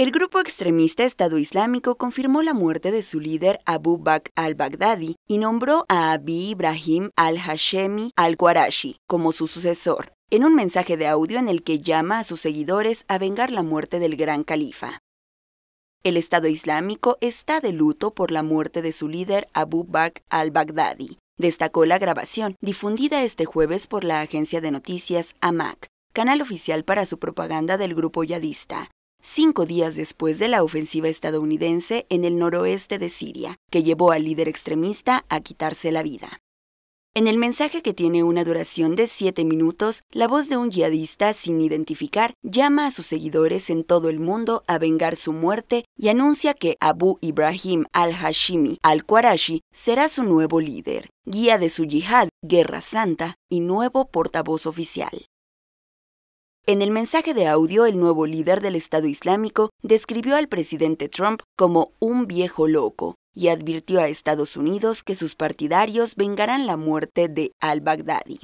El grupo extremista Estado Islámico confirmó la muerte de su líder Abu Bakr al-Baghdadi y nombró a Abi Ibrahim al-Hashemi al guarashi como su sucesor, en un mensaje de audio en el que llama a sus seguidores a vengar la muerte del gran califa. El Estado Islámico está de luto por la muerte de su líder Abu Bakr al-Baghdadi, destacó la grabación difundida este jueves por la agencia de noticias AMAC, canal oficial para su propaganda del grupo yadista, cinco días después de la ofensiva estadounidense en el noroeste de Siria, que llevó al líder extremista a quitarse la vida. En el mensaje que tiene una duración de siete minutos, la voz de un yihadista sin identificar llama a sus seguidores en todo el mundo a vengar su muerte y anuncia que Abu Ibrahim al-Hashimi al-Qurashi será su nuevo líder, guía de su yihad, guerra santa y nuevo portavoz oficial. En el mensaje de audio, el nuevo líder del Estado Islámico describió al presidente Trump como un viejo loco y advirtió a Estados Unidos que sus partidarios vengarán la muerte de al-Baghdadi.